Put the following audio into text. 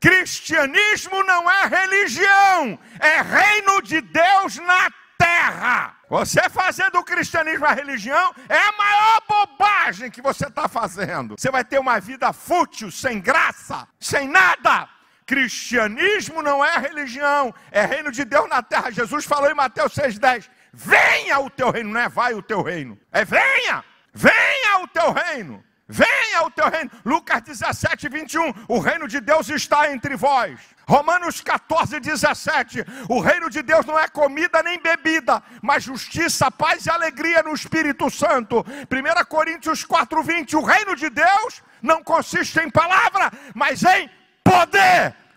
Cristianismo não é religião, é reino de Deus na terra. Você fazer do cristianismo a religião é a maior bobagem que você está fazendo. Você vai ter uma vida fútil, sem graça, sem nada. Cristianismo não é religião, é reino de Deus na terra. Jesus falou em Mateus 6,10: Venha o teu reino, não é vai o teu reino, é venha, venha o teu reino. Venha o teu reino. Lucas 17, 21. O reino de Deus está entre vós. Romanos 14, 17. O reino de Deus não é comida nem bebida, mas justiça, paz e alegria no Espírito Santo. 1 Coríntios 4, 20. O reino de Deus não consiste em palavra, mas em poder.